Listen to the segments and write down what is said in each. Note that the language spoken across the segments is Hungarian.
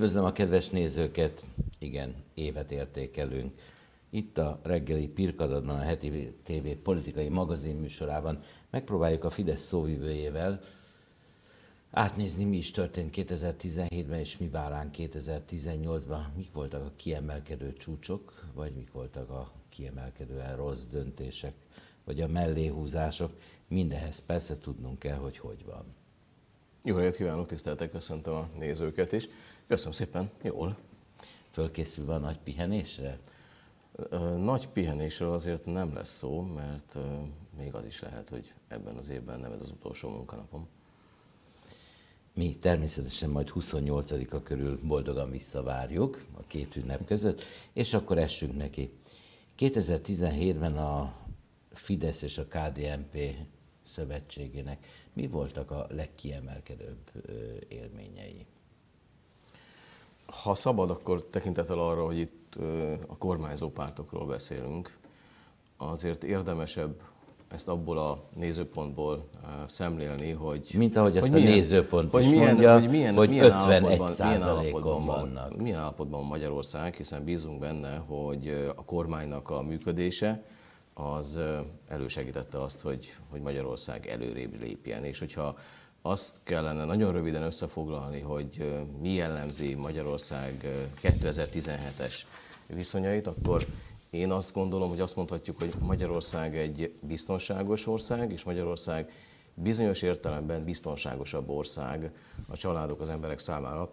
Üdvözlöm a kedves nézőket! Igen, évet értékelünk. Itt a reggeli Pirkadadban, a heti TV politikai magazin műsorában megpróbáljuk a Fidesz szóvivőjével átnézni, mi is történt 2017-ben, és mi vár 2018-ban. Mik voltak a kiemelkedő csúcsok, vagy mik voltak a kiemelkedően rossz döntések, vagy a melléhúzások. Mindehez persze tudnunk kell, hogy hogy van. Jó helyet kívánok, tiszteltek, köszöntöm a nézőket is. Köszönöm szépen, jól. Fölkészülve a nagy pihenésre? Nagy pihenésről azért nem lesz szó, mert még az is lehet, hogy ebben az évben nem ez az utolsó munkanapom. Mi természetesen majd 28-a körül boldogan visszavárjuk a két ünnep között, és akkor essünk neki. 2017-ben a Fidesz és a KDNP szövetségének mi voltak a legkiemelkedőbb élményei? Ha szabad, akkor tekintettel arra, hogy itt a kormányzó pártokról beszélünk, azért érdemesebb ezt abból a nézőpontból szemlélni, hogy... Mint ahogy ezt hogy a milyen, nézőpont hogy is milyen, mondja, hogy, milyen, hogy milyen 51 százalékon vannak. Milyen állapotban Magyarország, hiszen bízunk benne, hogy a kormánynak a működése az elősegítette azt, hogy, hogy Magyarország előrébb lépjen. És hogyha azt kellene nagyon röviden összefoglalni, hogy mi jellemzi Magyarország 2017-es viszonyait, akkor én azt gondolom, hogy azt mondhatjuk, hogy Magyarország egy biztonságos ország, és Magyarország bizonyos értelemben biztonságosabb ország a családok, az emberek számára,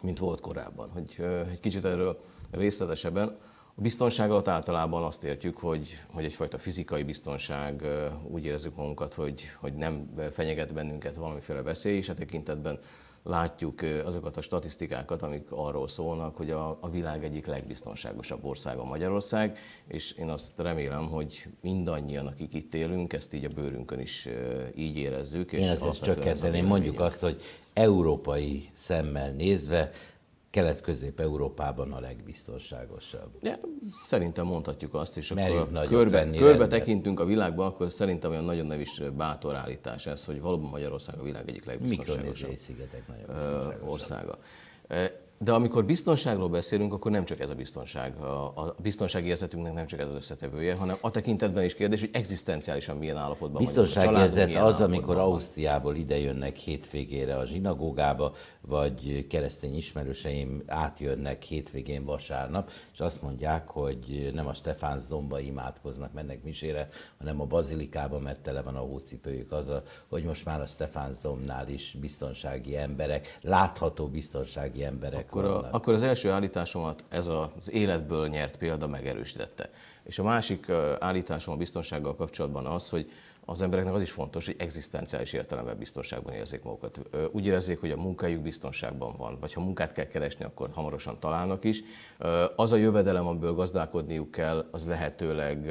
mint volt korábban. Hogy egy kicsit erről részletesebben. A biztonság alatt általában azt értjük, hogy, hogy egyfajta fizikai biztonság, úgy érezzük magunkat, hogy, hogy nem fenyeget bennünket valamiféle veszély, és a tekintetben látjuk azokat a statisztikákat, amik arról szólnak, hogy a, a világ egyik legbiztonságosabb országa Magyarország, és én azt remélem, hogy mindannyian, akik itt élünk, ezt így a bőrünkön is így érezzük. És én ezt csökkenteném, mondjuk azt, hogy európai szemmel nézve Kelet-Közép-Európában a legbiztonságosabb. Ja, szerintem mondhatjuk azt, és Merjük akkor körbe, körbe tekintünk a világba, akkor szerintem olyan nagyon nem is bátor állítás ez, hogy valóban Magyarország a világ egyik legbiztonságosabb szigetek nagyon biztonságosabb. országa. De amikor biztonságról beszélünk, akkor nem csak ez a biztonság. A biztonsági érzetünknek nem csak ez az összetevője, hanem a tekintetben is kérdés, hogy egzisztenciálisan milyen állapotban biztonsági vagyunk. Biztonsági az, amikor van. Ausztriából idejönnek hétvégére a zsinagógába, vagy keresztény ismerőseim átjönnek hétvégén vasárnap, és azt mondják, hogy nem a Stefán zomba imádkoznak, mennek misére, hanem a bazilikába, mert tele van a hócipőjük az, hogy most már a Stefán zomnál is biztonsági emberek, látható biztonsági emberek akkor, a, akkor az első állításomat ez az életből nyert példa megerősítette. És a másik állításom a biztonsággal kapcsolatban az, hogy az embereknek az is fontos, hogy egzisztenciális értelemben biztonságban érzik magukat. Úgy érezzék, hogy a munkájuk biztonságban van, vagy ha munkát kell keresni, akkor hamarosan találnak is. Az a jövedelem, amiből gazdálkodniuk kell, az lehetőleg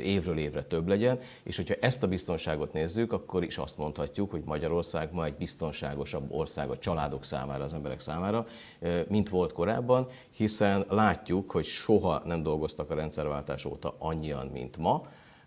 évről évre több legyen, és hogyha ezt a biztonságot nézzük, akkor is azt mondhatjuk, hogy Magyarország ma egy biztonságosabb ország a családok számára, az emberek számára, mint volt korábban, hiszen látjuk, hogy soha nem dolgoztak a rendszerváltás óta annyian, mint ma,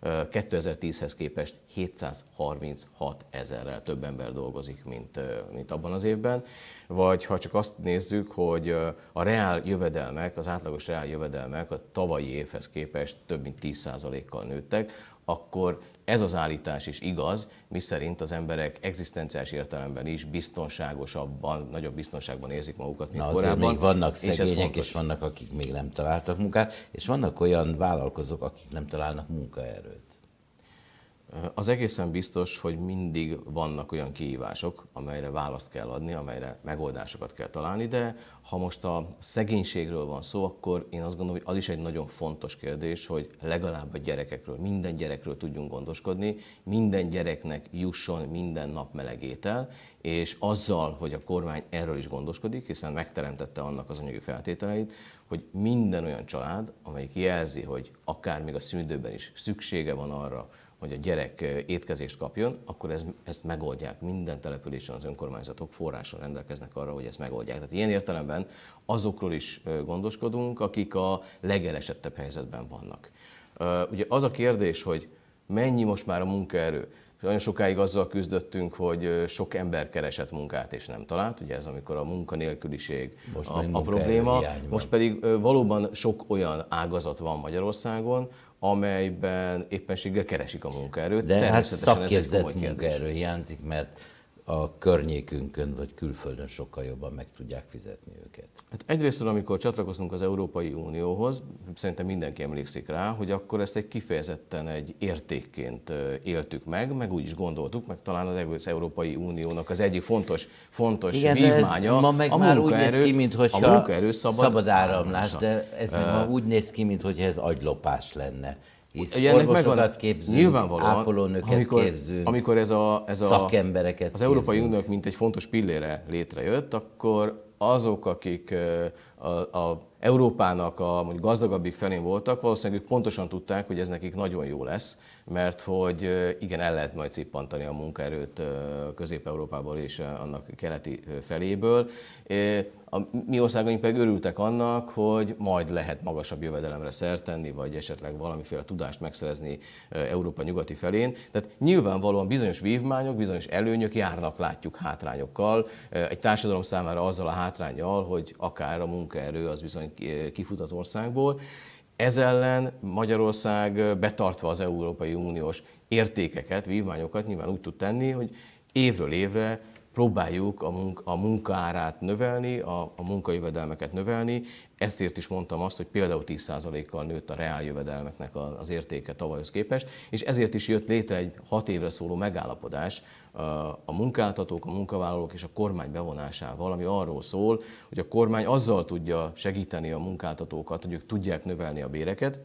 2010-hez képest 736 ezerrel több ember dolgozik, mint, mint abban az évben. Vagy ha csak azt nézzük, hogy a reál jövedelmek, az átlagos reál jövedelmek a tavalyi évhez képest több mint 10%-kal nőttek, akkor ez az állítás is igaz, miszerint az emberek egzisztenciális értelemben is biztonságosabban, nagyobb biztonságban érzik magukat, mint Na, korábban. Még vannak szegények, és, és vannak, akik még nem találtak munkát, és vannak olyan vállalkozók, akik nem találnak munkaerőt. Az egészen biztos, hogy mindig vannak olyan kihívások, amelyre választ kell adni, amelyre megoldásokat kell találni, de ha most a szegénységről van szó, akkor én azt gondolom, hogy az is egy nagyon fontos kérdés, hogy legalább a gyerekekről, minden gyerekről tudjunk gondoskodni, minden gyereknek jusson minden nap meleg étel, és azzal, hogy a kormány erről is gondoskodik, hiszen megteremtette annak az anyagi feltételeit, hogy minden olyan család, amelyik jelzi, hogy akár még a szünidőben is szüksége van arra, hogy a gyerek étkezést kapjon, akkor ez, ezt megoldják. Minden településen az önkormányzatok forrásra rendelkeznek arra, hogy ezt megoldják. Tehát ilyen értelemben azokról is gondoskodunk, akik a legelesettebb helyzetben vannak. Ugye az a kérdés, hogy mennyi most már a munkaerő, és nagyon sokáig azzal küzdöttünk, hogy sok ember keresett munkát és nem talált, ugye ez amikor a munkanélküliség Most a, a probléma. Most pedig valóban sok olyan ágazat van Magyarországon, amelyben éppenséggel keresik a munkaerőt. De hát szakképzett munkaerő hiányzik, mert a környékünkön vagy külföldön sokkal jobban meg tudják fizetni őket. Hát egyrészt, amikor csatlakoztunk az Európai Unióhoz, szerintem mindenki emlékszik rá, hogy akkor ezt egy kifejezetten egy értékként éltük meg, meg úgy is gondoltuk, meg talán az egész Európai Uniónak az egyik fontos, fontos Igen, vívmánya. ma meg a már úgy néz ki, mint hogyha a munkaerő szabad, szabad áramlás, de ez uh, ma úgy néz ki, mint hogy ez agylopás lenne hisz Ugye ennek megvan, képzünk, nyilvánvalóan, ápolónőket amikor, képzünk, amikor ez a, ez a, szakembereket Az Európai Uniónak mint egy fontos pillére létrejött, akkor azok, akik a, a Európának a mondjuk gazdagabbik felén voltak, valószínűleg ők pontosan tudták, hogy ez nekik nagyon jó lesz, mert hogy igen, el lehet majd cippantani a munkaerőt Közép-Európából és annak keleti feléből. A mi országaink pedig örültek annak, hogy majd lehet magasabb jövedelemre szert tenni, vagy esetleg valamiféle tudást megszerezni Európa nyugati felén. Tehát nyilvánvalóan bizonyos vívmányok, bizonyos előnyök járnak, látjuk hátrányokkal. Egy társadalom számára azzal a hátrányjal, hogy akár a munka munkaerő az bizony eh, kifut az országból. Ez ellen Magyarország eh, betartva az Európai Uniós értékeket, vívmányokat nyilván úgy tud tenni, hogy évről évre próbáljuk a, munka, a munkaárát növelni, a, a munkajövedelmeket növelni. Ezért is mondtam azt, hogy például 10%-kal nőtt a reál jövedelmeknek az értéke tavalyhoz képest, és ezért is jött létre egy hat évre szóló megállapodás a munkáltatók, a munkavállalók és a kormány bevonásával, ami arról szól, hogy a kormány azzal tudja segíteni a munkáltatókat, hogy ők tudják növelni a béreket,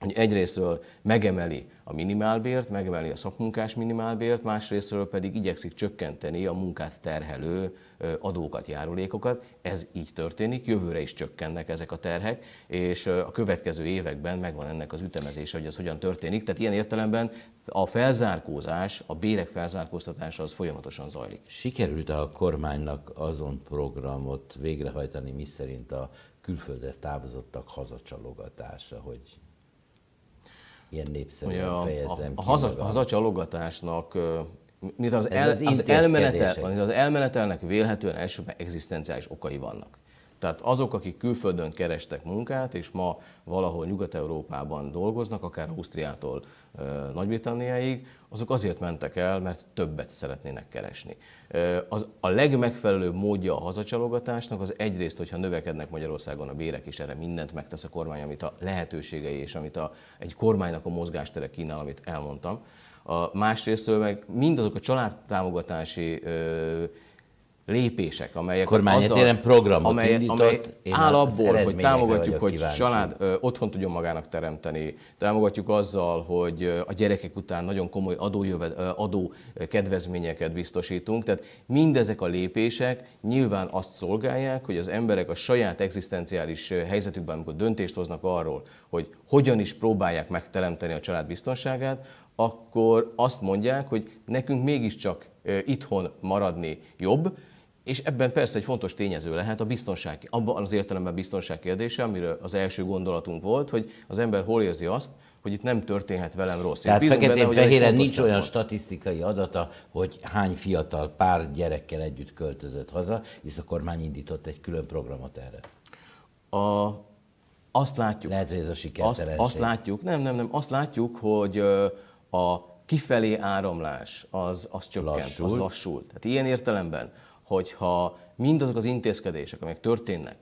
hogy egyrésztről megemeli a minimálbért, megemeli a szakmunkás minimálbért, másrésztről pedig igyekszik csökkenteni a munkát terhelő adókat, járulékokat. Ez így történik, jövőre is csökkennek ezek a terhek, és a következő években megvan ennek az ütemezése, hogy ez hogyan történik. Tehát ilyen értelemben a felzárkózás, a bérek felzárkóztatása az folyamatosan zajlik. Sikerült a kormánynak azon programot végrehajtani, miszerint a külföldre távozottak hazacsalogatása, hogy ilyen népszerűen ja, fejezem a, a, a ki. a hazacsalogatásnak mint az, el, az, az, elmenetel, az elmenetelnek vélhetően elsőben egzisztenciális okai vannak. Tehát azok, akik külföldön kerestek munkát, és ma valahol Nyugat-Európában dolgoznak, akár Ausztriától Nagy-Britanniáig, azok azért mentek el, mert többet szeretnének keresni. Az a legmegfelelőbb módja a hazacsalogatásnak az egyrészt, hogyha növekednek Magyarországon a bérek, és erre mindent megtesz a kormány, amit a lehetőségei és amit a, egy kormánynak a mozgástere kínál, amit elmondtam. A másrésztől meg mindazok a családtámogatási lépések, amelyek kormányhetéren programot amely, indított, amely áll abból, hogy támogatjuk, hogy család ö, otthon tudjon magának teremteni, támogatjuk azzal, hogy a gyerekek után nagyon komoly adójöved, adó kedvezményeket biztosítunk, tehát mindezek a lépések nyilván azt szolgálják, hogy az emberek a saját egzisztenciális helyzetükben, amikor döntést hoznak arról, hogy hogyan is próbálják megteremteni a család biztonságát, akkor azt mondják, hogy nekünk mégiscsak itthon maradni jobb, és ebben persze egy fontos tényező lehet a biztonság, abban az értelemben biztonság kérdése, amiről az első gondolatunk volt, hogy az ember hol érzi azt, hogy itt nem történhet velem rossz. Tehát feketén-fehéren nincs számot. olyan statisztikai adata, hogy hány fiatal pár gyerekkel együtt költözött haza, hisz a kormány indított egy külön programot erre. A, azt látjuk. Lehet, hogy ez a Azt, azt látjuk, nem, nem, nem, azt látjuk, hogy a kifelé áramlás az, az csökkent, lassul. az lassul. Tehát ilyen értelemben hogyha mindazok az intézkedések, amelyek történnek,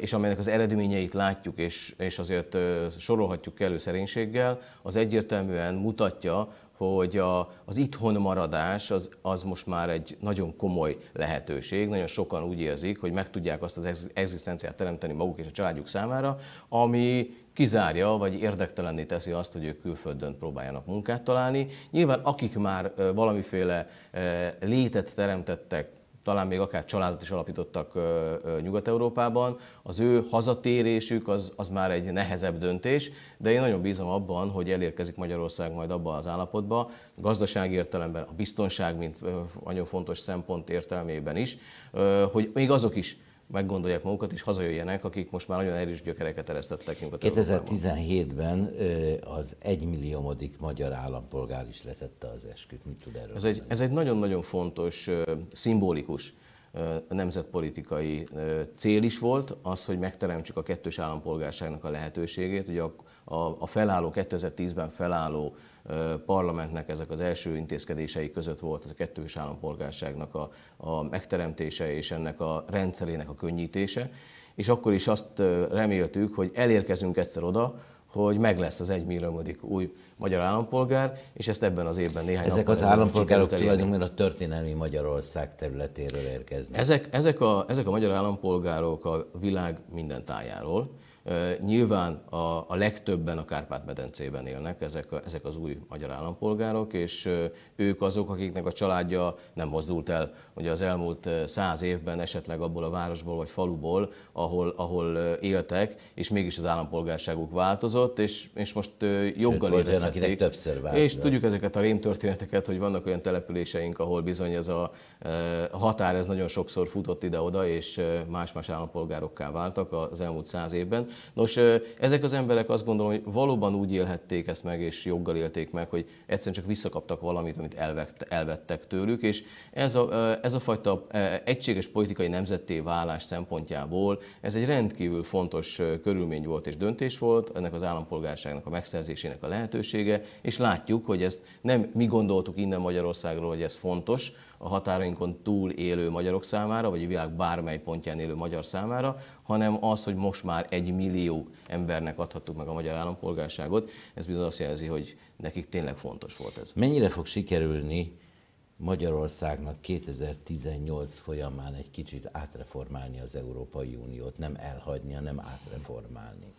és amelynek az eredményeit látjuk, és, és azért sorolhatjuk kellő szerénységgel, az egyértelműen mutatja, hogy a, az itthon maradás az, az most már egy nagyon komoly lehetőség. Nagyon sokan úgy érzik, hogy meg tudják azt az egzisztenciát teremteni maguk és a családjuk számára, ami kizárja, vagy érdektelenné teszi azt, hogy ők külföldön próbáljanak munkát találni. Nyilván akik már valamiféle létet teremtettek, talán még akár családot is alapítottak Nyugat-Európában. Az ő hazatérésük az, az már egy nehezebb döntés, de én nagyon bízom abban, hogy elérkezik Magyarország majd abba az állapotba, gazdasági értelemben, a biztonság, mint nagyon fontos szempont értelmében is, hogy még azok is, meggondolják magukat, és hazajöjjenek, akik most már nagyon erős gyökereket eresztettek nyugat 2017-ben az egymilliómodik magyar állampolgár is letette az esküt. Mit tud erről? Ez egy, ez egy nagyon-nagyon fontos, szimbolikus nemzetpolitikai cél is volt, az, hogy megteremtsük a kettős állampolgárságnak a lehetőségét. Ugye a, a, a felálló, 2010-ben felálló parlamentnek ezek az első intézkedései között volt ez a kettős állampolgárságnak a, a megteremtése és ennek a rendszerének a könnyítése. És akkor is azt reméltük, hogy elérkezünk egyszer oda, hogy meg lesz az egymillomodik új magyar állampolgár, és ezt ebben az évben néhány Ezek az állampolgárok tulajdonképpen a történelmi Magyarország területéről érkeznek. Ezek, ezek, a, ezek a magyar állampolgárok a világ minden tájáról, Nyilván a, a legtöbben a Kárpát-medencében élnek ezek, a, ezek az új magyar állampolgárok, és ők azok, akiknek a családja nem mozdult el ugye az elmúlt száz évben esetleg abból a városból vagy faluból, ahol, ahol éltek, és mégis az állampolgárságuk változott, és, és most joggal Sőt, érezhették. többször változott. És tudjuk ezeket a rémtörténeteket, hogy vannak olyan településeink, ahol bizony ez a, a határ ez nagyon sokszor futott ide-oda, és más-más állampolgárokká váltak az elmúlt száz évben. Nos, ezek az emberek azt gondolom, hogy valóban úgy élhették ezt meg, és joggal élték meg, hogy egyszerűen csak visszakaptak valamit, amit elvettek tőlük, és ez a, ez a fajta egységes politikai nemzetté válás szempontjából ez egy rendkívül fontos körülmény volt és döntés volt, ennek az állampolgárságnak a megszerzésének a lehetősége, és látjuk, hogy ezt nem mi gondoltuk innen Magyarországról, hogy ez fontos, a határainkon túl élő magyarok számára, vagy a világ bármely pontján élő magyar számára, hanem az, hogy most már egy millió embernek adhattuk meg a magyar állampolgárságot, ez bizony azt jelzi, hogy nekik tényleg fontos volt ez. Mennyire fog sikerülni Magyarországnak 2018 folyamán egy kicsit átreformálni az Európai Uniót, nem elhagyni, hanem átreformálni?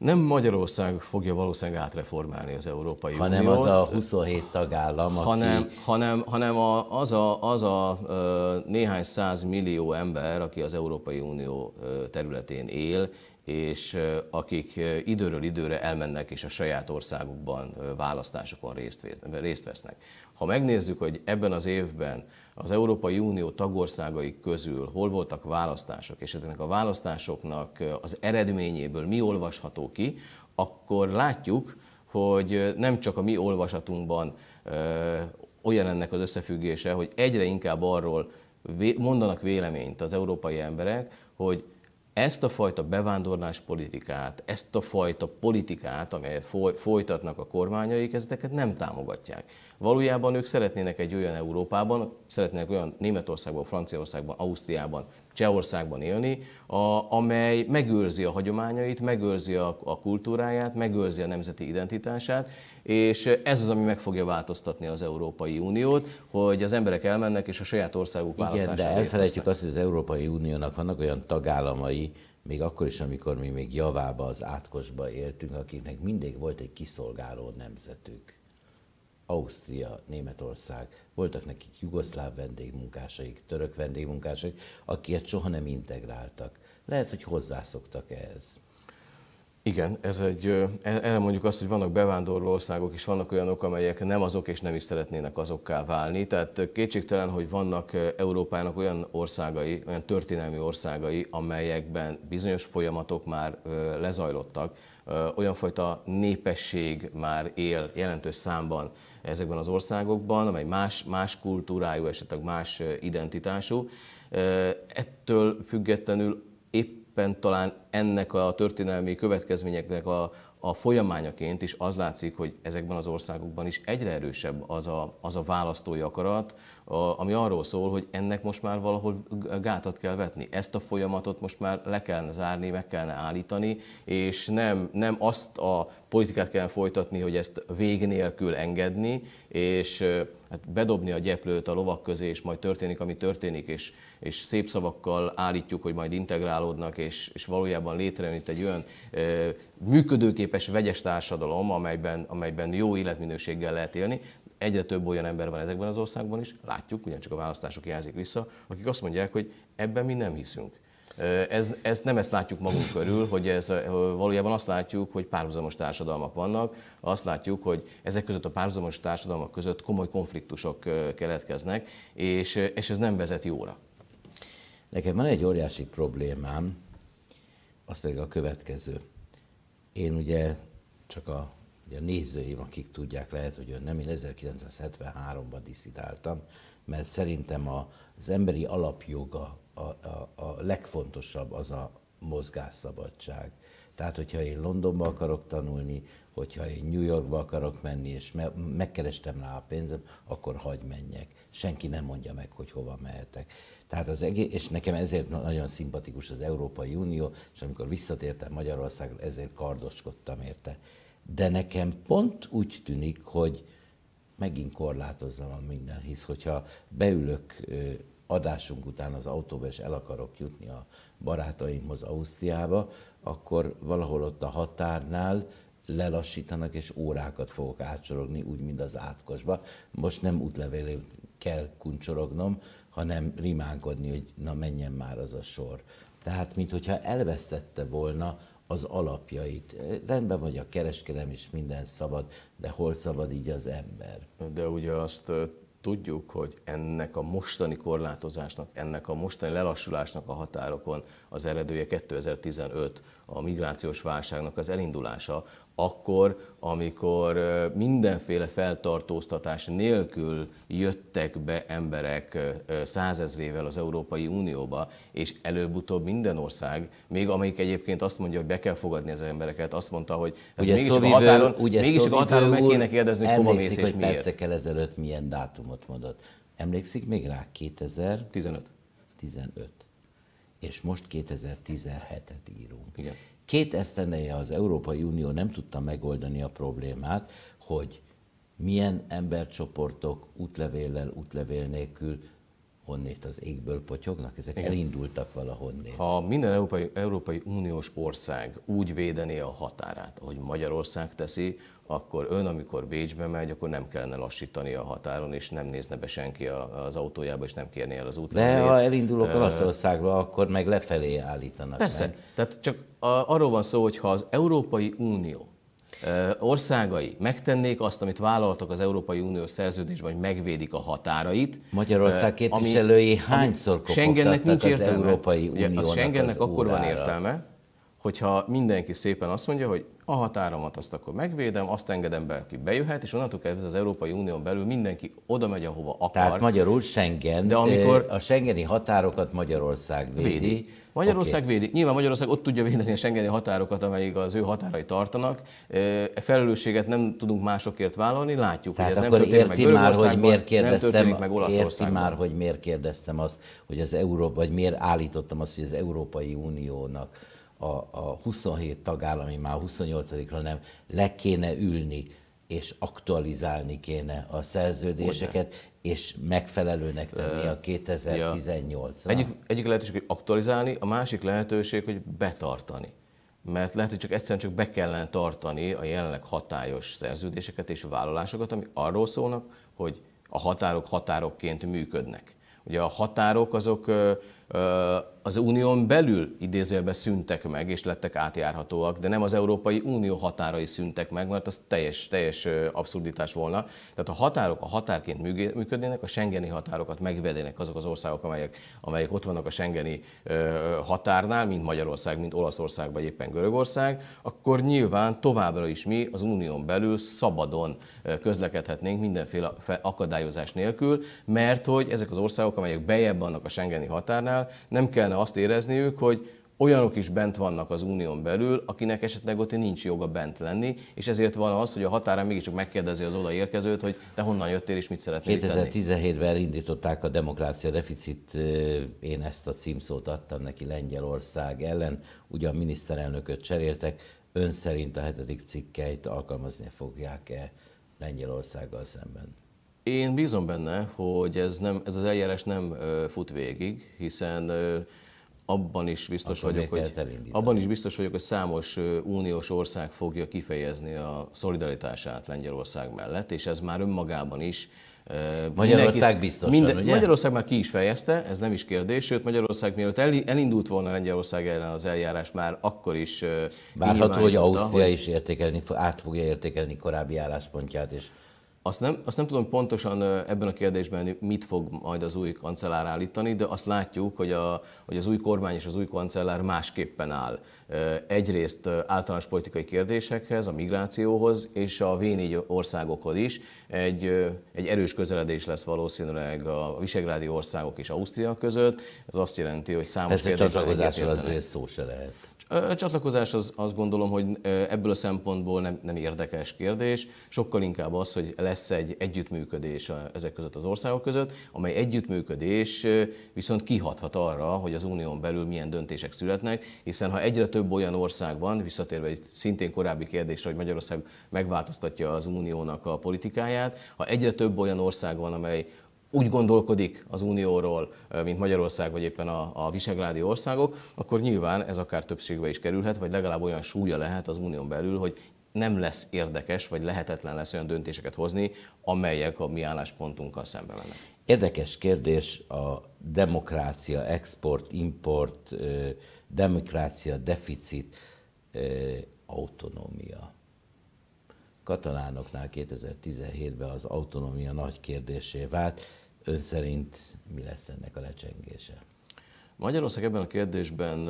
nem Magyarország fogja valószínűleg átreformálni az Európai hanem Uniót. Hanem az a 27 tagállam, hanem, aki... Hanem, hanem a, az, a, az a néhány száz millió ember, aki az Európai Unió területén él, és akik időről időre elmennek és a saját országukban választásokon részt vesznek. Ha megnézzük, hogy ebben az évben az Európai Unió tagországai közül hol voltak választások, és ezeknek a választásoknak eh, az eredményéből mi olvasható ki, akkor látjuk, hogy eh, nem csak a mi olvasatunkban eh, olyan ennek az összefüggése, hogy egyre inkább arról mondanak véleményt az európai emberek, hogy ezt a fajta bevándorlás politikát, ezt a fajta politikát, amelyet folytatnak a kormányaik, ezeket nem támogatják. Valójában ők szeretnének egy olyan Európában, szeretnének olyan Németországban, Franciaországban, Ausztriában, Csehországban élni, a, amely megőrzi a hagyományait, megőrzi a, a kultúráját, megőrzi a nemzeti identitását, és ez az, ami meg fogja változtatni az Európai Uniót, hogy az emberek elmennek és a saját országuk választására Igen, de elfelejtjük azt, hogy az Európai Uniónak vannak olyan tagállamai, még akkor is, amikor mi még javába, az átkosba éltünk, akiknek mindig volt egy kiszolgáló nemzetük Ausztria, Németország, voltak nekik jugoszláv vendégmunkásaik, török vendégmunkásaik, akiket soha nem integráltak. Lehet, hogy hozzászoktak ehhez. Igen, ez egy, e, erre mondjuk azt, hogy vannak bevándorló országok és vannak olyanok, amelyek nem azok és nem is szeretnének azokká válni. Tehát kétségtelen, hogy vannak Európának olyan országai, olyan történelmi országai, amelyekben bizonyos folyamatok már lezajlottak, olyan fajta népesség már él jelentős számban ezekben az országokban, amely más, más kultúrájú, esetleg más identitású. Ettől függetlenül épp tulajdonképpen talán ennek a történelmi következményeknek a, a folyamányaként is az látszik, hogy ezekben az országokban is egyre erősebb az a, az a választói akarat, ami arról szól, hogy ennek most már valahol gátat kell vetni. Ezt a folyamatot most már le kellene zárni, meg kellene állítani, és nem, nem azt a politikát kell folytatni, hogy ezt vég nélkül engedni, és hát bedobni a gyeplőt a lovak közé, és majd történik, ami történik, és, és szép szavakkal állítjuk, hogy majd integrálódnak, és, és valójában létrejön itt egy olyan e, működőképes vegyes társadalom, amelyben, amelyben jó életminőséggel lehet élni, Egyre több olyan ember van ezekben az országban is, látjuk, ugyancsak a választások jelzik vissza, akik azt mondják, hogy ebben mi nem hiszünk. Ez, ez, nem ezt látjuk magunk körül, hogy ez, valójában azt látjuk, hogy párhuzamos társadalmak vannak, azt látjuk, hogy ezek között a párhuzamos társadalmak között komoly konfliktusok keletkeznek, és, és ez nem vezet jóra. Nekem van egy óriási problémám, az pedig a következő. Én ugye csak a hogy a nézőim, akik tudják, lehet, hogy ön nem, én 1973-ban diszidáltam, mert szerintem a, az emberi alapjoga a, a, a legfontosabb az a mozgásszabadság. Tehát, hogyha én Londonba akarok tanulni, hogyha én New Yorkba akarok menni, és me- megkerestem rá a pénzem, akkor hagy menjek. Senki nem mondja meg, hogy hova mehetek. Tehát az egész, és nekem ezért nagyon szimpatikus az Európai Unió, és amikor visszatértem Magyarországra, ezért kardoskodtam érte de nekem pont úgy tűnik, hogy megint korlátozza a minden, hisz hogyha beülök adásunk után az autóba, és el akarok jutni a barátaimhoz Ausztriába, akkor valahol ott a határnál lelassítanak, és órákat fogok átsorogni, úgy, mint az átkosba. Most nem útlevélét kell kuncsorognom, hanem rimánkodni, hogy na menjen már az a sor. Tehát, mint hogyha elvesztette volna az alapjait. Rendben vagy a kereskedelem is minden szabad, de hol szabad így az ember? De ugye azt tudjuk, hogy ennek a mostani korlátozásnak, ennek a mostani lelassulásnak a határokon az eredője 2015, a migrációs válságnak az elindulása, akkor, amikor mindenféle feltartóztatás nélkül jöttek be emberek százezrével az Európai Unióba, és előbb-utóbb minden ország, még amelyik egyébként azt mondja, hogy be kell fogadni az embereket, azt mondta, hogy hát ugye mégis szóvivő, a határon, ugye mégis a határon meg kéne kérdezni, hogy hova mész és miért. percekkel ezelőtt milyen dátumot mondott. Emlékszik még rá? 2015. 15 és most 2017-et írunk. Igen. Két eszteneje az Európai Unió nem tudta megoldani a problémát, hogy milyen embercsoportok útlevéllel, útlevél nélkül honnét az égből potyognak, ezek Igen. elindultak valahonnét. Ha minden Európai, Európai Uniós ország úgy védené a határát, ahogy Magyarország teszi, akkor ön, amikor Bécsbe megy, akkor nem kellene lassítani a határon, és nem nézne be senki az autójába, és nem kérné el az útlevélét. De ha elindulok Olaszországba, akkor meg lefelé állítanak. Persze, meg. tehát csak arról van szó, hogy ha az Európai Unió országai megtennék azt, amit vállaltak az Európai Unió szerződésben, hogy megvédik a határait. Magyarország képviselői ami, hányszor kopogtattak nincs az Európai Uniónak Schengennek az akkor van értelme, hogyha mindenki szépen azt mondja, hogy a határomat azt akkor megvédem, azt engedem be, aki bejöhet, és onnantól kezdve az Európai Unión belül mindenki oda megy, ahova akar. Tehát magyarul Schengen, de eh, amikor a Schengeni határokat Magyarország védi. védi. Magyarország okay. védi. Nyilván Magyarország ott tudja védeni a Schengeni határokat, amelyik az ő határai tartanak. E felelősséget nem tudunk másokért vállalni, látjuk, Tehát hogy ez nem történik érti meg már, hogy miért kérdeztem, nem meg Érti már, hogy miért kérdeztem azt, hogy az Európa, vagy miért állítottam azt, hogy az Európai Uniónak a, a 27 tagállami, már 28-ra nem, le kéne ülni, és aktualizálni kéne a szerződéseket, Hogyne. és megfelelőnek tenni a 2018-ra. Egyik, egyik lehetőség, hogy aktualizálni, a másik lehetőség, hogy betartani mert lehet, hogy csak egyszerűen csak be kellene tartani a jelenleg hatályos szerződéseket és vállalásokat, ami arról szólnak, hogy a határok határokként működnek. Ugye a határok azok az unión belül idézőjelben szűntek meg, és lettek átjárhatóak, de nem az Európai Unió határai szűntek meg, mert az teljes, teljes abszurditás volna. Tehát a határok a határként működnének, a Schengeni határokat megvédenek azok az országok, amelyek, amelyek ott vannak a Schengeni határnál, mint Magyarország, mint Olaszország, vagy éppen Görögország, akkor nyilván továbbra is mi az unión belül szabadon közlekedhetnénk mindenféle akadályozás nélkül, mert hogy ezek az országok, amelyek bejebb vannak a Schengeni határnál, cégeknél nem kellene azt érezniük, hogy olyanok is bent vannak az unión belül, akinek esetleg ott nincs joga bent lenni, és ezért van az, hogy a határa mégiscsak megkérdezi az odaérkezőt, hogy te honnan jöttél és mit szeretnél 2017-ben elindították a demokrácia deficit, én ezt a címszót adtam neki Lengyelország ellen, ugyan miniszterelnököt cseréltek, ön szerint a hetedik cikkeit alkalmazni fogják-e Lengyelországgal szemben? Én bízom benne, hogy ez, nem, ez az eljárás nem fut végig, hiszen abban is biztos Akkor vagyok, hogy abban is biztos vagyok, hogy számos uniós ország fogja kifejezni a szolidaritását Lengyelország mellett, és ez már önmagában is Magyarország biztos. Magyarország már ki is fejezte, ez nem is kérdés, sőt Magyarország mielőtt elindult volna Lengyelország ellen az eljárás, már akkor is Várható, hogy Ausztria hogy... is értékelni, át fogja értékelni korábbi álláspontját, és azt nem, azt nem tudom pontosan ebben a kérdésben mit fog majd az új kancellár állítani, de azt látjuk, hogy, a, hogy az új kormány és az új kancellár másképpen áll. Egyrészt általános politikai kérdésekhez, a migrációhoz és a V4 országokhoz is egy, egy erős közeledés lesz valószínűleg a visegrádi országok és Ausztria között. Ez azt jelenti, hogy számos kérdésben egyetértenek. az szó se lehet. A csatlakozás az azt gondolom, hogy ebből a szempontból nem, nem érdekes kérdés, sokkal inkább az, hogy lesz egy együttműködés ezek között az országok között, amely együttműködés viszont kihathat arra, hogy az unión belül milyen döntések születnek, hiszen ha egyre több olyan ország van, visszatérve egy szintén korábbi kérdésre, hogy Magyarország megváltoztatja az uniónak a politikáját, ha egyre több olyan ország van, amely úgy gondolkodik az Unióról, mint Magyarország, vagy éppen a, a visegrádi országok, akkor nyilván ez akár többségbe is kerülhet, vagy legalább olyan súlya lehet az Unión belül, hogy nem lesz érdekes, vagy lehetetlen lesz olyan döntéseket hozni, amelyek a mi álláspontunkkal szemben vannak. Érdekes kérdés a demokrácia, export, import, demokrácia, deficit, autonómia katalánoknál 2017-ben az autonómia nagy kérdésé vált. Ön szerint mi lesz ennek a lecsengése? Magyarország ebben a kérdésben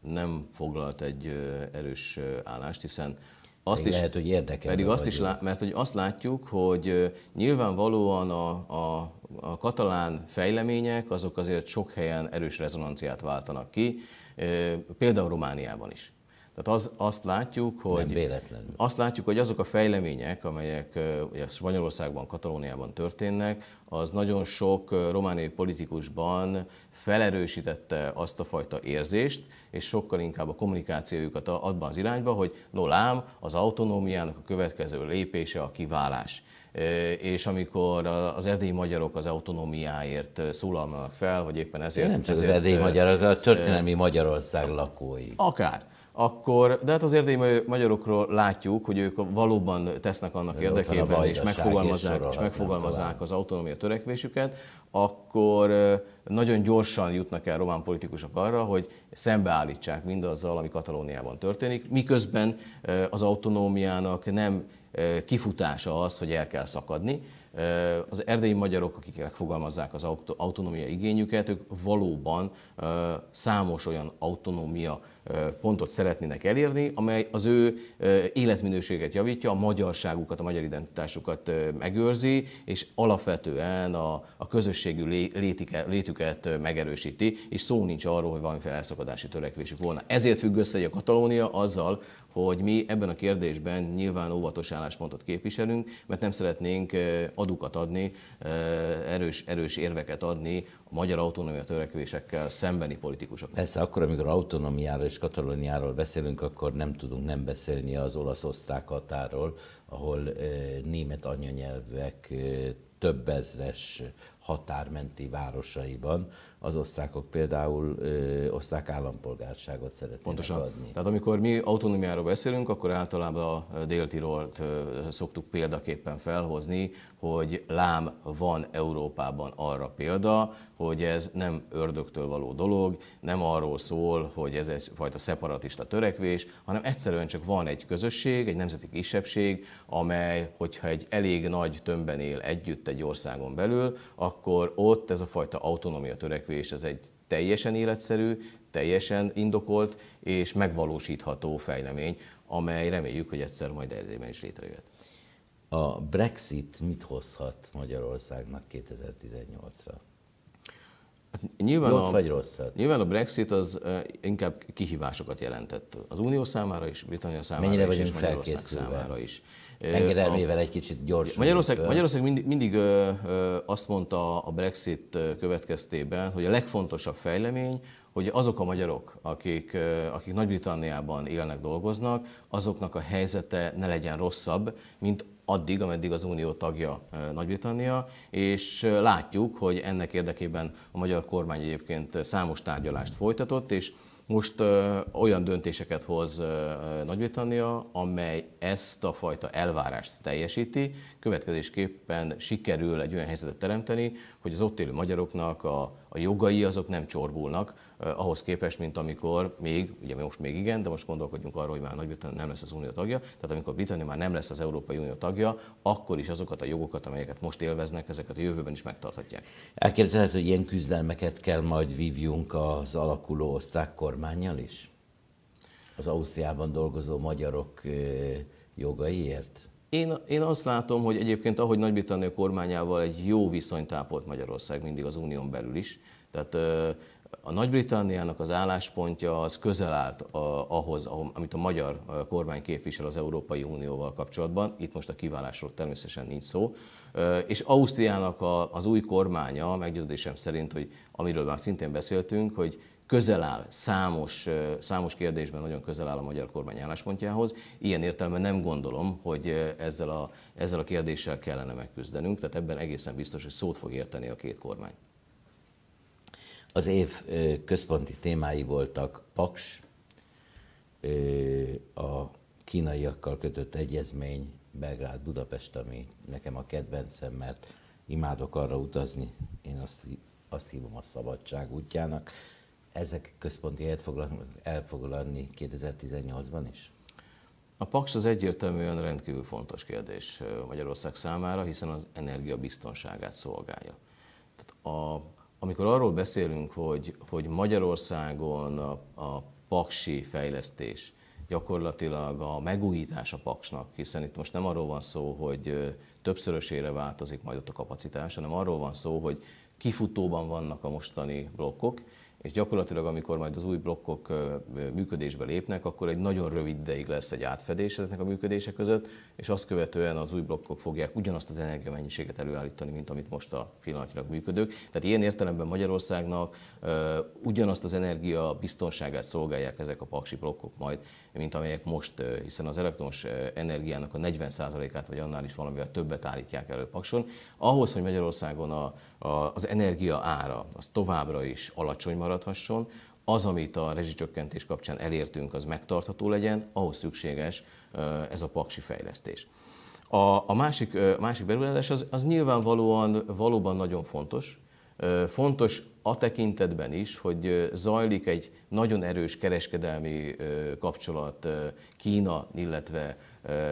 nem foglalt egy erős állást, hiszen azt Még is, lehet, hogy érdekel. Pedig azt is, lá, mert hogy azt látjuk, hogy nyilvánvalóan a, a, a katalán fejlemények azok azért sok helyen erős rezonanciát váltanak ki, például Romániában is. Tehát az, azt látjuk, hogy nem véletlenül. azt látjuk, hogy azok a fejlemények, amelyek ugye Spanyolországban, Katalóniában történnek, az nagyon sok romániai politikusban felerősítette azt a fajta érzést, és sokkal inkább a kommunikációjukat abban az irányba, hogy no lám, az autonómiának a következő lépése a kiválás és amikor az erdélyi magyarok az autonómiáért szólalnak fel, vagy éppen ezért... Nem csak ezért, az erdélyi magyarok, a történelmi Magyarország lakói. Akár akkor, de hát az erdélyi magyarokról látjuk, hogy ők valóban tesznek annak érdekében, és megfogalmazzák, és, és hát megfogalmazzák az autonómia törekvésüket, akkor nagyon gyorsan jutnak el román politikusok arra, hogy szembeállítsák mindazzal, ami Katalóniában történik, miközben az autonómiának nem kifutása az, hogy el kell szakadni. Az erdélyi magyarok, akik megfogalmazzák az autonómia igényüket, ők valóban számos olyan autonómia pontot szeretnének elérni, amely az ő életminőséget javítja, a magyarságukat, a magyar identitásukat megőrzi, és alapvetően a, a közösségű létike, létüket megerősíti, és szó nincs arról, hogy valamiféle elszakadási törekvésük volna. Ezért függ össze a Katalónia azzal, hogy mi ebben a kérdésben nyilván óvatos álláspontot képviselünk, mert nem szeretnénk adukat adni, erős, erős érveket adni a magyar autonómia törekvésekkel szembeni politikusok. Persze, akkor, amikor autonómiáról és Katalóniáról beszélünk, akkor nem tudunk nem beszélni az olasz-osztrák határól, ahol e, német anyanyelvek e, több ezres határmenti városaiban az osztrákok például ö, osztrák állampolgárságot szeretnének Pontosan. adni. Tehát amikor mi autonómiáról beszélünk, akkor általában a dél szoktuk példaképpen felhozni, hogy lám van Európában arra példa, hogy ez nem ördögtől való dolog, nem arról szól, hogy ez egyfajta szeparatista törekvés, hanem egyszerűen csak van egy közösség, egy nemzeti kisebbség, amely, hogyha egy elég nagy tömbben él együtt egy országon belül, akkor ott ez a fajta autonómia törekvés, ez egy teljesen életszerű, teljesen indokolt és megvalósítható fejlemény, amely reméljük, hogy egyszer majd Erdélyben is létrejött. A Brexit mit hozhat Magyarországnak 2018-ra? Hát nyilván Jót a, vagy rosszat? Nyilván a Brexit az inkább kihívásokat jelentett az Unió számára is, Britannia számára Mennyire is, és Magyarország számára is. Engedelmével egy kicsit gyorsan. Magyarország, Magyarország mindig, mindig ö, ö, azt mondta a Brexit következtében, hogy a legfontosabb fejlemény, hogy azok a magyarok, akik, akik Nagy-Britanniában élnek, dolgoznak, azoknak a helyzete ne legyen rosszabb, mint addig, ameddig az unió tagja Nagy-Britannia, és látjuk, hogy ennek érdekében a magyar kormány egyébként számos tárgyalást folytatott, és most ö, olyan döntéseket hoz Nagy-Britannia, amely ezt a fajta elvárást teljesíti, következésképpen sikerül egy olyan helyzetet teremteni, hogy az ott élő magyaroknak a a jogai azok nem csorbulnak eh, ahhoz képest, mint amikor még, ugye most még igen, de most gondolkodjunk arról, hogy már Nagy-Britannia nem lesz az Unió tagja, tehát amikor Britannia már nem lesz az Európai Unió tagja, akkor is azokat a jogokat, amelyeket most élveznek, ezeket a jövőben is megtarthatják. Elképzelhető, hogy ilyen küzdelmeket kell majd vívjunk az alakuló osztrák kormányjal is? Az Ausztriában dolgozó magyarok jogaiért? Én, én azt látom, hogy egyébként ahogy Nagy-Britannia kormányával egy jó viszonyt ápolt Magyarország mindig az unión belül is. Tehát a Nagy-Britanniának az álláspontja az közel állt ahhoz, amit a magyar kormány képvisel az Európai Unióval kapcsolatban. Itt most a kiválásról természetesen nincs szó. És Ausztriának a, az új kormánya, meggyőződésem szerint, hogy amiről már szintén beszéltünk, hogy közel áll számos, számos kérdésben, nagyon közel áll a magyar kormány álláspontjához. Ilyen értelemben nem gondolom, hogy ezzel a, ezzel a kérdéssel kellene megküzdenünk, tehát ebben egészen biztos, hogy szót fog érteni a két kormány. Az év központi témái voltak Paks, a kínaiakkal kötött egyezmény Belgrád-Budapest, ami nekem a kedvencem, mert imádok arra utazni, én azt, azt hívom a szabadság útjának ezek központi helyet foglalnak elfoglalni 2018-ban is? A PAX az egyértelműen rendkívül fontos kérdés Magyarország számára, hiszen az energia biztonságát szolgálja. Tehát a, amikor arról beszélünk, hogy, hogy Magyarországon a, a paksi fejlesztés gyakorlatilag a megújítás a paksnak, hiszen itt most nem arról van szó, hogy többszörösére változik majd ott a kapacitás, hanem arról van szó, hogy kifutóban vannak a mostani blokkok, és gyakorlatilag amikor majd az új blokkok működésbe lépnek, akkor egy nagyon rövid ideig lesz egy átfedés ezeknek a működése között, és azt követően az új blokkok fogják ugyanazt az energiamennyiséget előállítani, mint amit most a pillanatnyilag működők. Tehát ilyen értelemben Magyarországnak ugyanazt az energia biztonságát szolgálják ezek a paksi blokkok majd, mint amelyek most, hiszen az elektromos energiának a 40%-át vagy annál is valamivel többet állítják elő pakson. Ahhoz, hogy Magyarországon a az energia ára az továbbra is alacsony maradhasson, az, amit a rezsicsökkentés kapcsán elértünk, az megtartható legyen, ahhoz szükséges ez a paksi fejlesztés. A, a másik, másik beruházás az, az nyilvánvalóan valóban nagyon fontos, Fontos a tekintetben is, hogy zajlik egy nagyon erős kereskedelmi kapcsolat Kína, illetve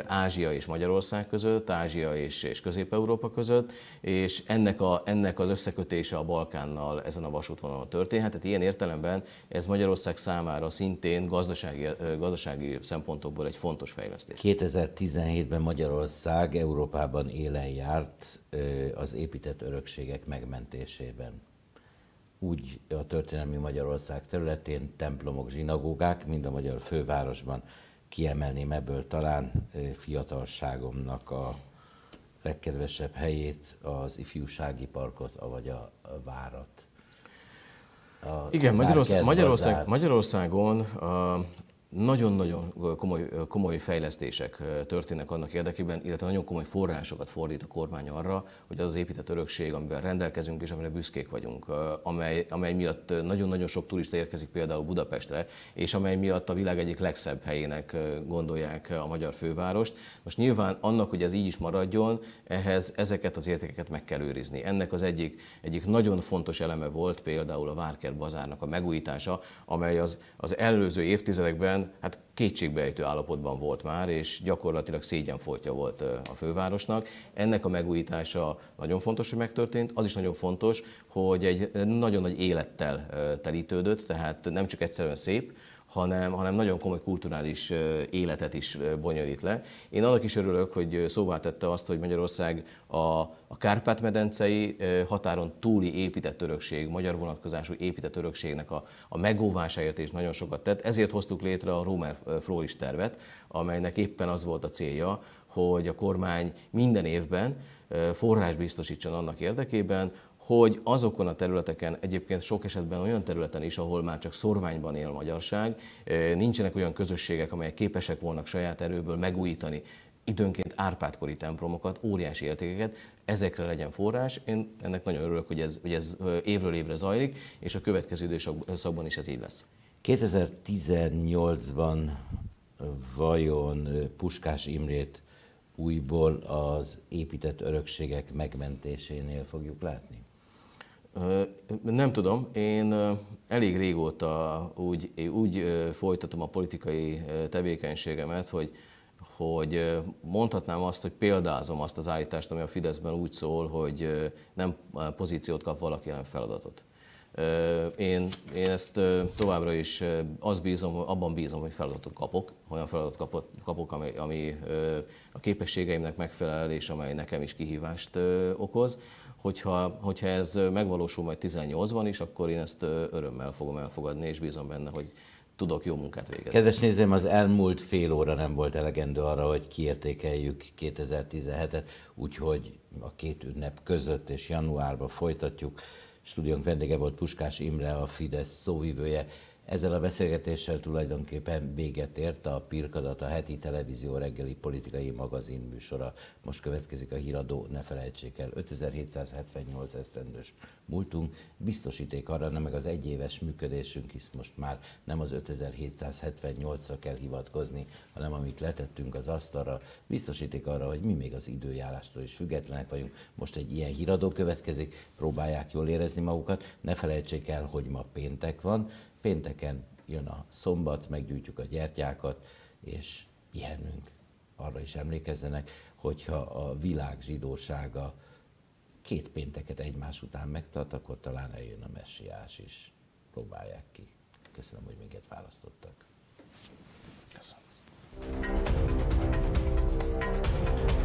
Ázsia és Magyarország között, Ázsia és, és Közép-Európa között, és ennek, a, ennek az összekötése a Balkánnal ezen a vasútvonalon történhet. Tehát ilyen értelemben ez Magyarország számára szintén gazdasági, gazdasági szempontokból egy fontos fejlesztés. 2017-ben Magyarország Európában élen járt az épített örökségek megmentésében. Úgy a történelmi Magyarország területén templomok, zsinagógák, mind a magyar fővárosban kiemelném ebből talán fiatalságomnak a legkedvesebb helyét, az ifjúsági parkot, vagy a várat. A Igen, Magyarország, Magyarország, Magyarországon a, nagyon-nagyon komoly, komoly fejlesztések történnek annak érdekében, illetve nagyon komoly forrásokat fordít a kormány arra, hogy az az épített örökség, amivel rendelkezünk és amire büszkék vagyunk, amely, amely miatt nagyon-nagyon sok turista érkezik például Budapestre, és amely miatt a világ egyik legszebb helyének gondolják a magyar fővárost. Most nyilván annak, hogy ez így is maradjon, ehhez ezeket az értékeket meg kell őrizni. Ennek az egyik, egyik nagyon fontos eleme volt például a Várker bazárnak a megújítása, amely az, az előző évtizedekben hát kétségbejtő állapotban volt már, és gyakorlatilag szégyenfoltja volt a fővárosnak. Ennek a megújítása nagyon fontos, hogy megtörtént. Az is nagyon fontos, hogy egy nagyon nagy élettel telítődött, tehát nem csak egyszerűen szép, hanem, hanem nagyon komoly kulturális életet is bonyolít le. Én annak is örülök, hogy szóvá tette azt, hogy Magyarország a, a Kárpát-medencei határon túli épített örökség, magyar vonatkozású épített örökségnek a, a megóvásáért is nagyon sokat tett. Ezért hoztuk létre a Romer Frólis tervet, amelynek éppen az volt a célja, hogy a kormány minden évben forrás biztosítson annak érdekében, hogy azokon a területeken, egyébként sok esetben olyan területen is, ahol már csak szorványban él magyarság, nincsenek olyan közösségek, amelyek képesek volna saját erőből megújítani időnként árpátkori templomokat, óriási értékeket, ezekre legyen forrás. Én ennek nagyon örülök, hogy ez, hogy ez évről évre zajlik, és a következő időszakban is ez így lesz. 2018-ban vajon Puskás Imrét újból az épített örökségek megmentésénél fogjuk látni? Nem tudom, én elég régóta úgy, úgy folytatom a politikai tevékenységemet, hogy, hogy mondhatnám azt, hogy példázom azt az állítást, ami a Fideszben úgy szól, hogy nem pozíciót kap valaki, hanem feladatot. Én, én ezt továbbra is azt bízom, abban bízom, hogy feladatot kapok, olyan feladatot kapok, kapok ami, ami a képességeimnek megfelel, és amely nekem is kihívást okoz hogyha, hogyha ez megvalósul majd 18-ban is, akkor én ezt örömmel fogom elfogadni, és bízom benne, hogy tudok jó munkát végezni. Kedves nézőm, az elmúlt fél óra nem volt elegendő arra, hogy kiértékeljük 2017-et, úgyhogy a két ünnep között és januárban folytatjuk. Stúdiónk vendége volt Puskás Imre, a Fidesz szóvivője. Ezzel a beszélgetéssel tulajdonképpen véget ért a Pirkadat, a heti televízió reggeli politikai magazin műsora. Most következik a híradó, ne felejtsék el, 5778 esztendős múltunk, biztosíték arra, nem meg az egyéves működésünk, hisz most már nem az 5778-ra kell hivatkozni, hanem amit letettünk az asztalra, biztosíték arra, hogy mi még az időjárástól is függetlenek vagyunk. Most egy ilyen híradó következik, próbálják jól érezni magukat, ne felejtsék el, hogy ma péntek van, pénteken jön a szombat, meggyújtjuk a gyertyákat, és pihenünk. Arra is emlékezzenek, hogyha a világ zsidósága két pénteket egymás után megtart, akkor talán eljön a messiás is. Próbálják ki. Köszönöm, hogy minket választottak. Köszönöm.